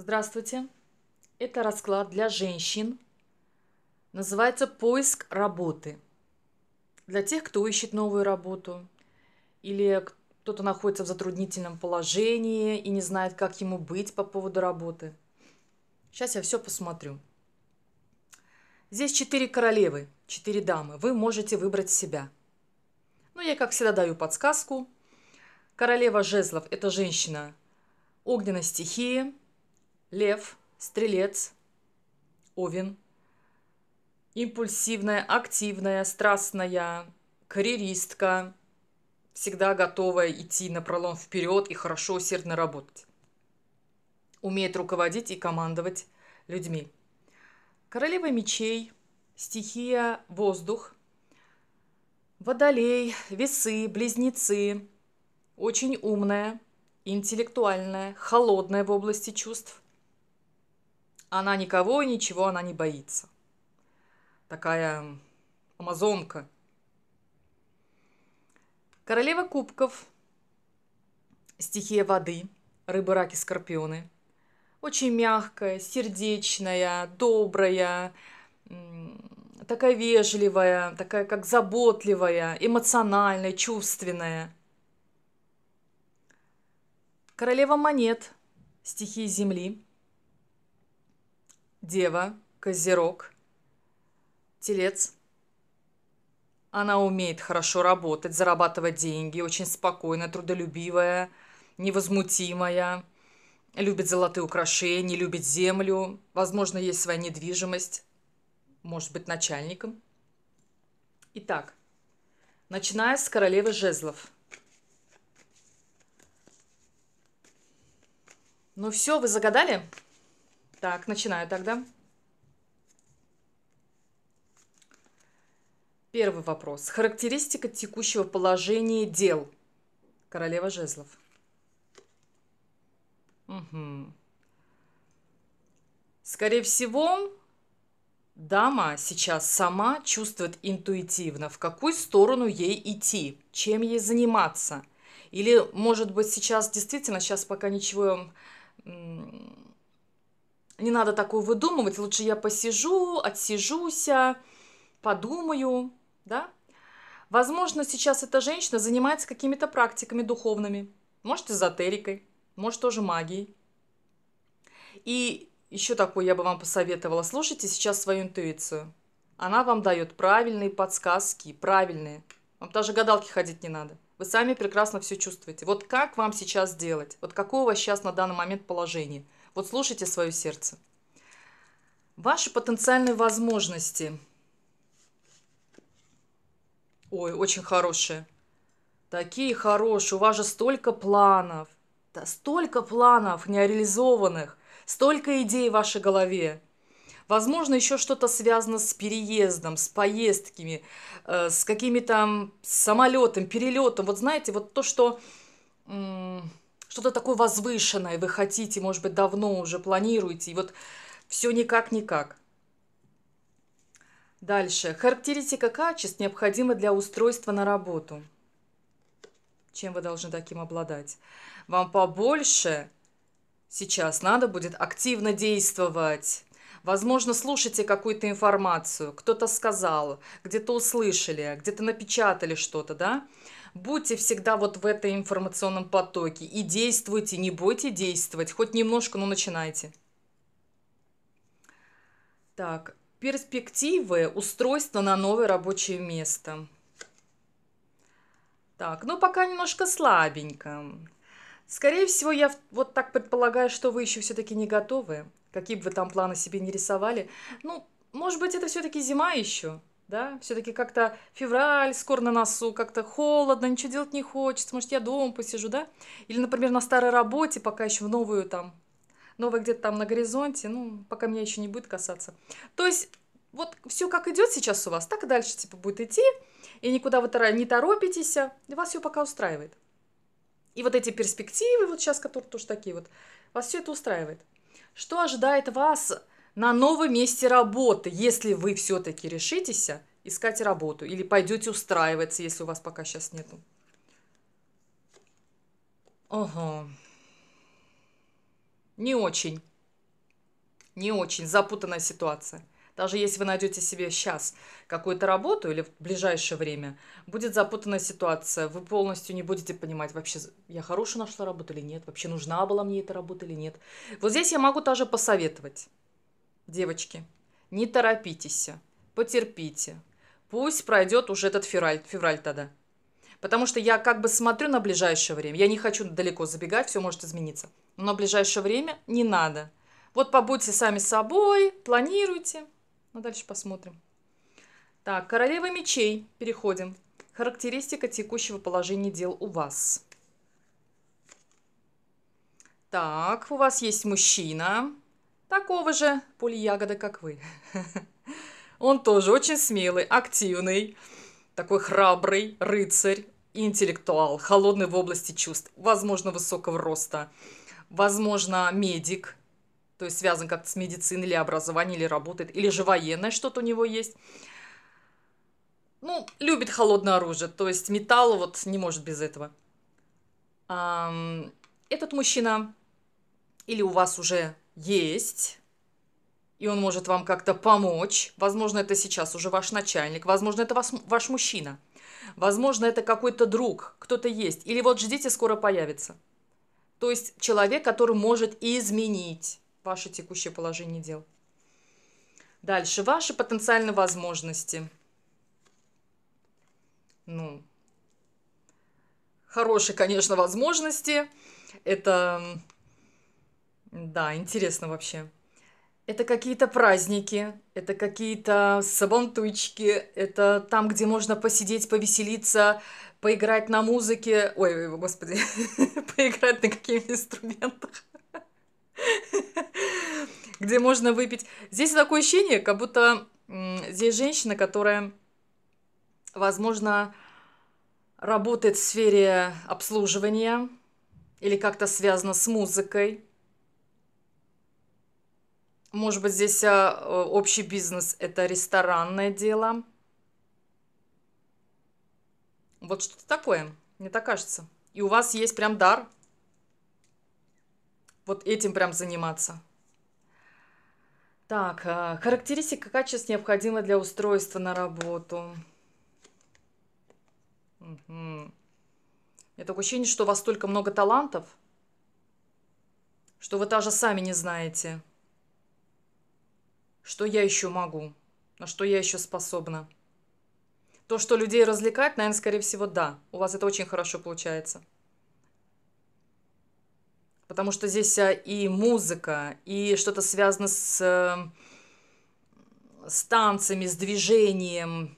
Здравствуйте. Это расклад для женщин. Называется «Поиск работы». Для тех, кто ищет новую работу или кто-то находится в затруднительном положении и не знает, как ему быть по поводу работы. Сейчас я все посмотрю. Здесь четыре королевы, четыре дамы. Вы можете выбрать себя. Ну, я, как всегда, даю подсказку. Королева жезлов – это женщина огненной стихии – Лев, стрелец, овен. Импульсивная, активная, страстная, карьеристка, всегда готовая идти на пролом вперед и хорошо усердно работать. Умеет руководить и командовать людьми. Королева мечей, стихия воздух, водолей, весы, близнецы, очень умная, интеллектуальная, холодная в области чувств – она никого и ничего она не боится. Такая амазонка. Королева кубков, стихия воды, рыбы, раки, скорпионы. Очень мягкая, сердечная, добрая, такая вежливая, такая как заботливая, эмоциональная, чувственная. Королева монет, стихии земли, Дева, Козерог, Телец. Она умеет хорошо работать, зарабатывать деньги, очень спокойная, трудолюбивая, невозмутимая, любит золотые украшения, любит землю, возможно, есть своя недвижимость, может быть, начальником. Итак, начиная с королевы жезлов. Ну все, вы загадали? Так, начинаю тогда. Первый вопрос. Характеристика текущего положения дел. Королева жезлов. Угу. Скорее всего, дама сейчас сама чувствует интуитивно, в какую сторону ей идти, чем ей заниматься. Или, может быть, сейчас действительно, сейчас пока ничего не надо такое выдумывать, лучше я посижу, отсижуся, подумаю, да? Возможно, сейчас эта женщина занимается какими-то практиками духовными, может, эзотерикой, может, тоже магией. И еще такое я бы вам посоветовала. Слушайте сейчас свою интуицию. Она вам дает правильные подсказки, правильные. Вам даже гадалки ходить не надо. Вы сами прекрасно все чувствуете. Вот как вам сейчас делать? Вот какое у вас сейчас на данный момент положение – вот слушайте свое сердце. Ваши потенциальные возможности. Ой, очень хорошие. Такие хорошие. У вас же столько планов. Да столько планов нереализованных. Столько идей в вашей голове. Возможно, еще что-то связано с переездом, с поездками, э, с какими-то самолетом, перелетом. Вот знаете, вот то, что... М- что-то такое возвышенное вы хотите, может быть, давно уже планируете, и вот все никак-никак. Дальше. Характеристика качеств необходима для устройства на работу. Чем вы должны таким обладать? Вам побольше сейчас надо будет активно действовать. Возможно, слушайте какую-то информацию, кто-то сказал, где-то услышали, где-то напечатали что-то, да? Будьте всегда вот в этой информационном потоке и действуйте, не бойте действовать, хоть немножко, но начинайте. Так, перспективы устройства на новое рабочее место. Так, ну пока немножко слабенько. Скорее всего, я вот так предполагаю, что вы еще все-таки не готовы. Какие бы вы там планы себе не рисовали. Ну, может быть, это все-таки зима еще да, все-таки как-то февраль скоро на носу, как-то холодно, ничего делать не хочется, может, я дома посижу, да, или, например, на старой работе, пока еще в новую там, новая где-то там на горизонте, ну, пока меня еще не будет касаться. То есть вот все как идет сейчас у вас, так и дальше типа будет идти, и никуда вы не торопитесь, и вас все пока устраивает. И вот эти перспективы вот сейчас, которые тоже такие вот, вас все это устраивает. Что ожидает вас на новом месте работы, если вы все-таки решитесь искать работу или пойдете устраиваться, если у вас пока сейчас нету. Ага. Не очень. Не очень запутанная ситуация. Даже если вы найдете себе сейчас какую-то работу или в ближайшее время, будет запутанная ситуация, вы полностью не будете понимать, вообще я хорошую нашла работу или нет, вообще нужна была мне эта работа или нет. Вот здесь я могу даже посоветовать. Девочки, не торопитесь, потерпите. Пусть пройдет уже этот февраль, февраль тогда. Потому что я как бы смотрю на ближайшее время. Я не хочу далеко забегать, все может измениться. Но ближайшее время не надо. Вот побудьте сами собой, планируйте. Ну, дальше посмотрим. Так, королева мечей. Переходим. Характеристика текущего положения дел у вас. Так, у вас есть мужчина такого же пульягода, как вы. Он тоже очень смелый, активный, такой храбрый рыцарь, интеллектуал, холодный в области чувств, возможно, высокого роста, возможно, медик, то есть связан как-то с медициной или образованием, или работает, или же военное что-то у него есть. Ну, любит холодное оружие, то есть металл вот не может без этого. Этот мужчина или у вас уже есть, и он может вам как-то помочь. Возможно, это сейчас уже ваш начальник, возможно, это вас, ваш мужчина, возможно, это какой-то друг, кто-то есть. Или вот ждите, скоро появится. То есть человек, который может изменить ваше текущее положение дел. Дальше. Ваши потенциальные возможности. Ну, хорошие, конечно, возможности. Это да, интересно вообще. Это какие-то праздники, это какие-то сабантуйчики, это там, где можно посидеть, повеселиться, поиграть на музыке. Ой, господи, поиграть на каких-нибудь инструментах. где можно выпить. Здесь такое ощущение, как будто здесь женщина, которая, возможно, работает в сфере обслуживания или как-то связана с музыкой может быть, здесь а общий бизнес – это ресторанное дело. Вот что-то такое, мне так кажется. И у вас есть прям дар вот этим прям заниматься. Так, э, характеристика качеств необходима для устройства на работу. Угу. У такое ощущение, что у вас столько много талантов, что вы даже сами не знаете – что я еще могу? На что я еще способна? То, что людей развлекает, наверное, скорее всего, да. У вас это очень хорошо получается. Потому что здесь а, и музыка, и что-то связано с, э, с танцами, с движением,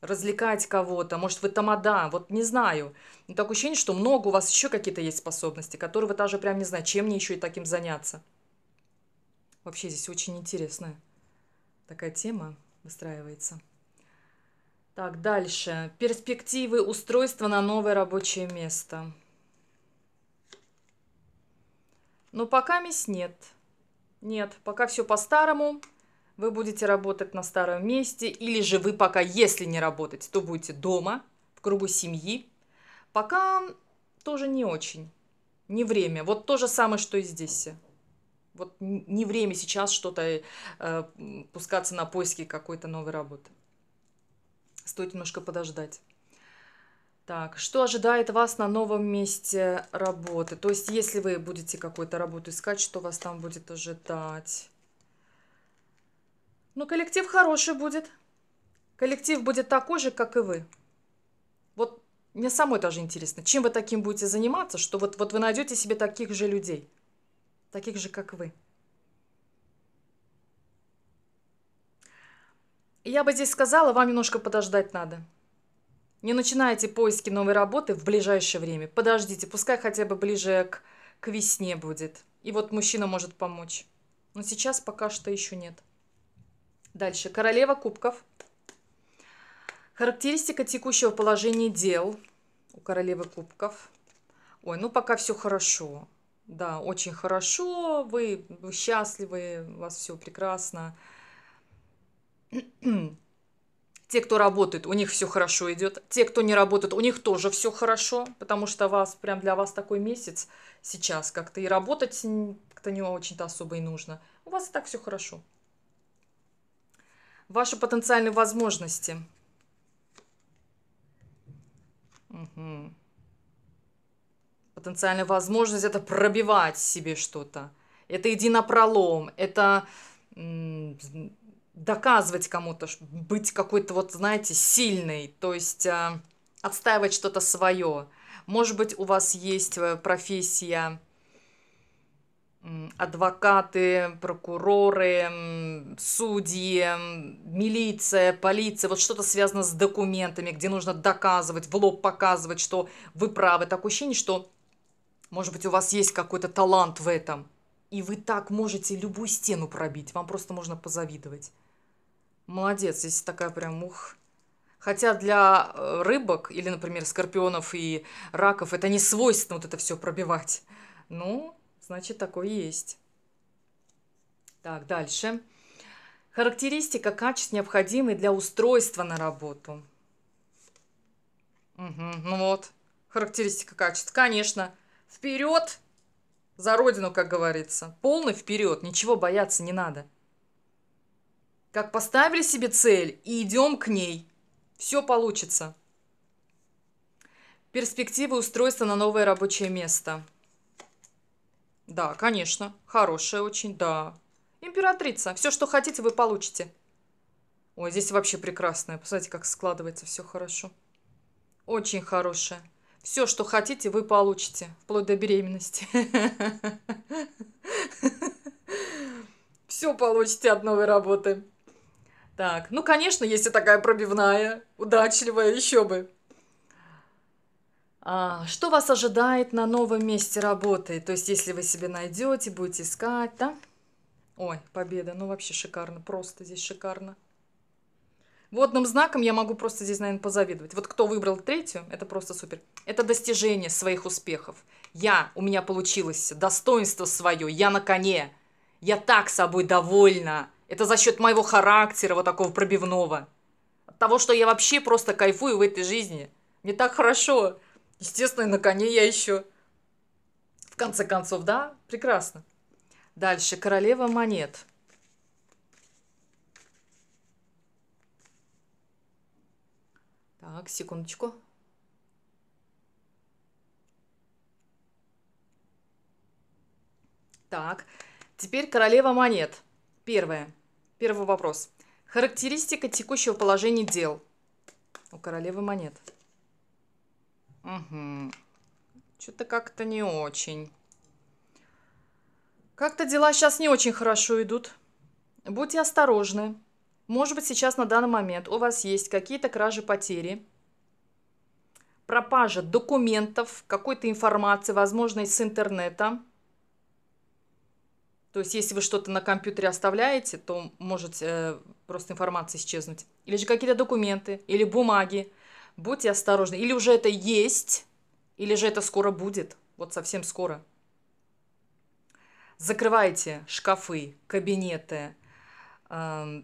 развлекать кого-то. Может, вы тамада, вот не знаю. Но такое ощущение, что много у вас еще какие-то есть способности, которые вы даже прям не знаете, чем мне еще и таким заняться. Вообще здесь очень интересно такая тема выстраивается. Так, дальше. Перспективы устройства на новое рабочее место. Но пока мисс нет. Нет, пока все по-старому. Вы будете работать на старом месте, или же вы пока, если не работать, то будете дома, в кругу семьи. Пока тоже не очень, не время. Вот то же самое, что и здесь. Вот не время сейчас что-то э, пускаться на поиски какой-то новой работы. Стоит немножко подождать. Так, что ожидает вас на новом месте работы? То есть, если вы будете какую-то работу искать, что вас там будет ожидать? Ну, коллектив хороший будет. Коллектив будет такой же, как и вы. Вот мне самой тоже интересно, чем вы таким будете заниматься, что вот, вот вы найдете себе таких же людей – таких же, как вы. я бы здесь сказала, вам немножко подождать надо. Не начинайте поиски новой работы в ближайшее время. Подождите, пускай хотя бы ближе к, к весне будет. И вот мужчина может помочь. Но сейчас пока что еще нет. Дальше. Королева кубков. Характеристика текущего положения дел у королевы кубков. Ой, ну пока все хорошо да, очень хорошо, вы, вы счастливы, у вас все прекрасно. Те, кто работает, у них все хорошо идет. Те, кто не работает, у них тоже все хорошо, потому что вас прям для вас такой месяц сейчас как-то и работать как-то не очень-то особо и нужно. У вас и так все хорошо. Ваши потенциальные возможности. Угу потенциальная возможность это пробивать себе что-то. Это иди на пролом, это доказывать кому-то, быть какой-то вот, знаете, сильной, то есть э, отстаивать что-то свое. Может быть, у вас есть э, профессия адвокаты, прокуроры, судьи, милиция, полиция, вот что-то связано с документами, где нужно доказывать, в лоб показывать, что вы правы. Такое ощущение, что может быть, у вас есть какой-то талант в этом. И вы так можете любую стену пробить. Вам просто можно позавидовать. Молодец, здесь такая прям ух. Хотя для э, рыбок или, например, скорпионов и раков это не свойственно вот это все пробивать. Ну, значит, такое есть. Так, дальше. Характеристика качеств, необходимой для устройства на работу. Угу, ну вот, характеристика качеств. Конечно, Вперед! За родину, как говорится. Полный вперед, ничего бояться не надо. Как поставили себе цель и идем к ней. Все получится. Перспективы устройства на новое рабочее место. Да, конечно. Хорошая очень, да. Императрица, все, что хотите, вы получите. Ой, здесь вообще прекрасное. Посмотрите, как складывается все хорошо. Очень хорошее. Все, что хотите, вы получите, вплоть до беременности. Все получите от новой работы. Так, ну, конечно, если такая пробивная, удачливая, еще бы. А, что вас ожидает на новом месте работы? То есть, если вы себе найдете, будете искать, да? Ой, победа, ну вообще шикарно, просто здесь шикарно. Водным знаком я могу просто здесь, наверное, позавидовать. Вот кто выбрал третью, это просто супер. Это достижение своих успехов. Я, у меня получилось, достоинство свое, я на коне. Я так собой довольна. Это за счет моего характера вот такого пробивного. От того, что я вообще просто кайфую в этой жизни. Мне так хорошо. Естественно, на коне я еще. В конце концов, да, прекрасно. Дальше, королева монет. секундочку. Так, теперь королева монет. Первое. Первый вопрос. Характеристика текущего положения дел у королевы монет. Угу. Что-то как-то не очень. Как-то дела сейчас не очень хорошо идут. Будьте осторожны. Может быть, сейчас на данный момент у вас есть какие-то кражи, потери – пропажа документов, какой-то информации, возможно, из интернета. То есть, если вы что-то на компьютере оставляете, то может э, просто информация исчезнуть. Или же какие-то документы, или бумаги. Будьте осторожны. Или уже это есть, или же это скоро будет. Вот совсем скоро. Закрывайте шкафы, кабинеты, э,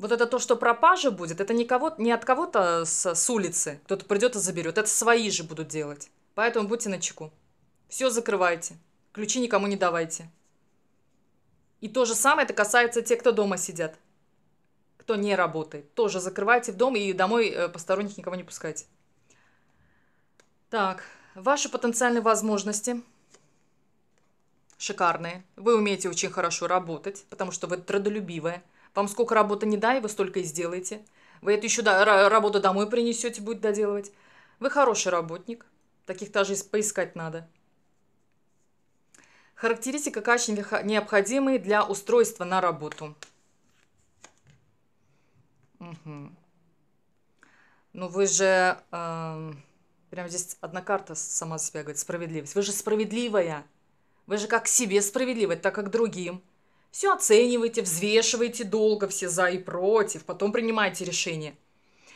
вот это то, что пропажа будет, это не никого, не от кого-то с, с улицы, кто-то придет и заберет. Это свои же будут делать. Поэтому будьте начеку. Все закрывайте. Ключи никому не давайте. И то же самое это касается тех, кто дома сидят. Кто не работает. Тоже закрывайте в дом и домой э, посторонних никого не пускайте. Так, ваши потенциальные возможности шикарные. Вы умеете очень хорошо работать, потому что вы трудолюбивая. Вам сколько работы не дай, вы столько и сделаете. Вы это еще до, работу домой принесете, будет доделывать. Вы хороший работник. Таких даже поискать надо. Характеристика качеств, необходимые для устройства на работу. Угу. Ну вы же... Э, прямо здесь одна карта сама себя говорит. Справедливость. Вы же справедливая. Вы же как себе справедливы, так как другим. Все оценивайте, взвешивайте долго все за и против, потом принимайте решение.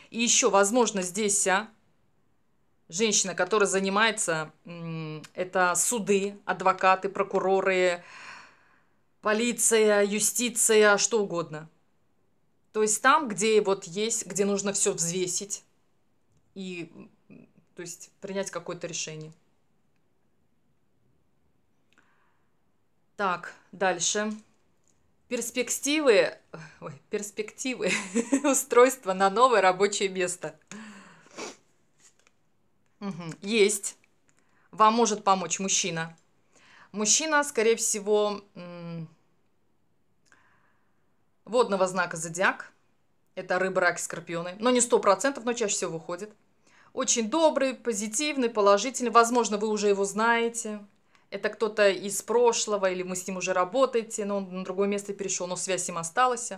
И еще, возможно, здесь а, женщина, которая занимается, это суды, адвокаты, прокуроры, полиция, юстиция, что угодно. То есть там, где вот есть, где нужно все взвесить и то есть, принять какое-то решение. Так, дальше перспективы, ой, перспективы устройства на новое рабочее место. Угу. Есть. Вам может помочь мужчина. Мужчина, скорее всего, водного знака зодиак. Это рыбы, раки, скорпионы. Но не сто процентов, но чаще всего выходит. Очень добрый, позитивный, положительный. Возможно, вы уже его знаете это кто-то из прошлого, или вы с ним уже работаете, но он на другое место перешел, но связь с ним осталась.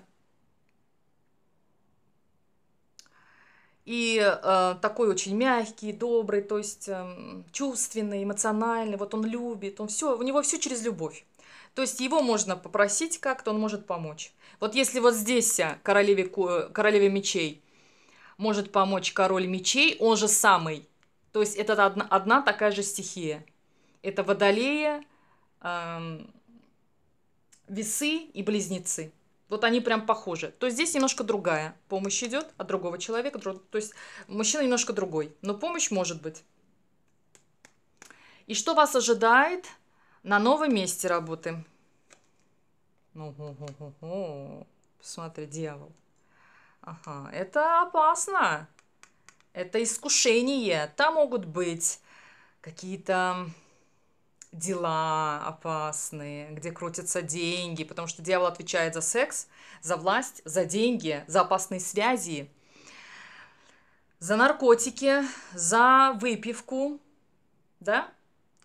И э, такой очень мягкий, добрый, то есть э, чувственный, эмоциональный, вот он любит, он все, у него все через любовь. То есть его можно попросить как-то, он может помочь. Вот если вот здесь э, королеве, королеве мечей может помочь король мечей, он же самый. То есть это одна, одна такая же стихия – это водолея, эм, весы и близнецы. Вот они прям похожи. То здесь немножко другая помощь идет от другого человека. То есть мужчина немножко другой, но помощь может быть. И что вас ожидает на новом месте работы? Посмотри, ну, дьявол. Ага, это опасно. Это искушение. Там могут быть какие-то дела опасные, где крутятся деньги, потому что дьявол отвечает за секс, за власть, за деньги, за опасные связи, за наркотики, за выпивку, да?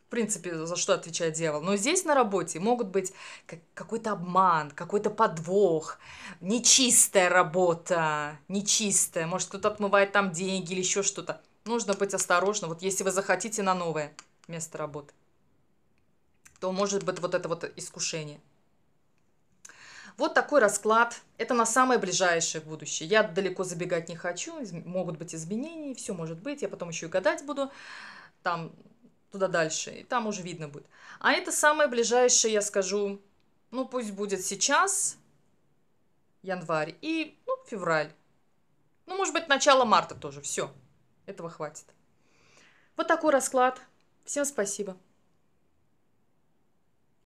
В принципе, за что отвечает дьявол. Но здесь на работе могут быть какой-то обман, какой-то подвох, нечистая работа, нечистая. Может, кто-то отмывает там деньги или еще что-то. Нужно быть осторожным. Вот если вы захотите на новое место работы то может быть вот это вот искушение. Вот такой расклад. Это на самое ближайшее будущее. Я далеко забегать не хочу. Могут быть изменения, все может быть. Я потом еще и гадать буду. Там туда дальше. И там уже видно будет. А это самое ближайшее, я скажу, ну пусть будет сейчас, январь и ну, февраль. Ну, может быть, начало марта тоже. Все. Этого хватит. Вот такой расклад. Всем спасибо.